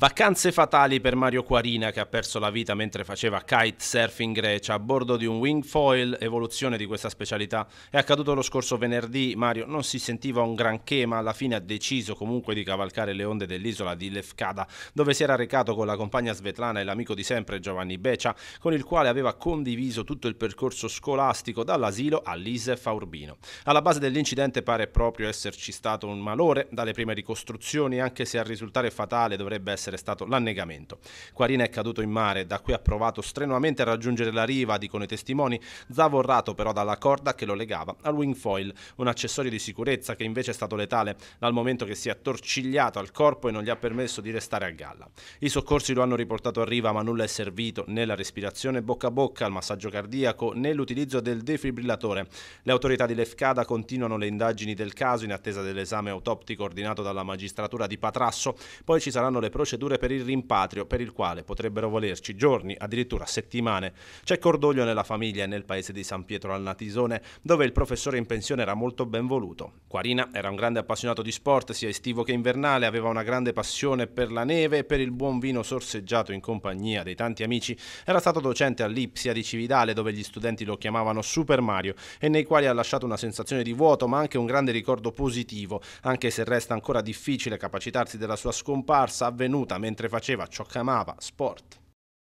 Vacanze fatali per Mario Quarina che ha perso la vita mentre faceva kitesurf in Grecia a bordo di un wing foil, evoluzione di questa specialità. È accaduto lo scorso venerdì, Mario non si sentiva un granché ma alla fine ha deciso comunque di cavalcare le onde dell'isola di Lefkada dove si era recato con la compagna Svetlana e l'amico di sempre Giovanni Becia con il quale aveva condiviso tutto il percorso scolastico dall'asilo all'ISEF a Urbino. Alla base dell'incidente pare proprio esserci stato un malore, dalle prime ricostruzioni anche se a risultare fatale dovrebbe essere essere stato l'annegamento. Quarina è caduto in mare, da qui ha provato strenuamente a raggiungere la riva, dicono i testimoni, zavorrato però dalla corda che lo legava al wing foil, un accessorio di sicurezza che invece è stato letale dal momento che si è attorcigliato al corpo e non gli ha permesso di restare a galla. I soccorsi lo hanno riportato a riva ma nulla è servito né la respirazione bocca a bocca, il massaggio cardiaco né l'utilizzo del defibrillatore. Le autorità di Lefkada continuano le indagini del caso in attesa dell'esame autoptico ordinato dalla magistratura di Patrasso, poi ci saranno le procedure procedure per il rimpatrio, per il quale potrebbero volerci giorni, addirittura settimane. C'è cordoglio nella famiglia e nel paese di San Pietro al Natisone, dove il professore in pensione era molto ben voluto. Quarina era un grande appassionato di sport, sia estivo che invernale, aveva una grande passione per la neve e per il buon vino sorseggiato in compagnia dei tanti amici. Era stato docente all'Ipsia di Cividale, dove gli studenti lo chiamavano Super Mario, e nei quali ha lasciato una sensazione di vuoto, ma anche un grande ricordo positivo, anche se resta ancora difficile capacitarsi della sua scomparsa avvenuta tenuta mentre faceva ciò che amava, sport.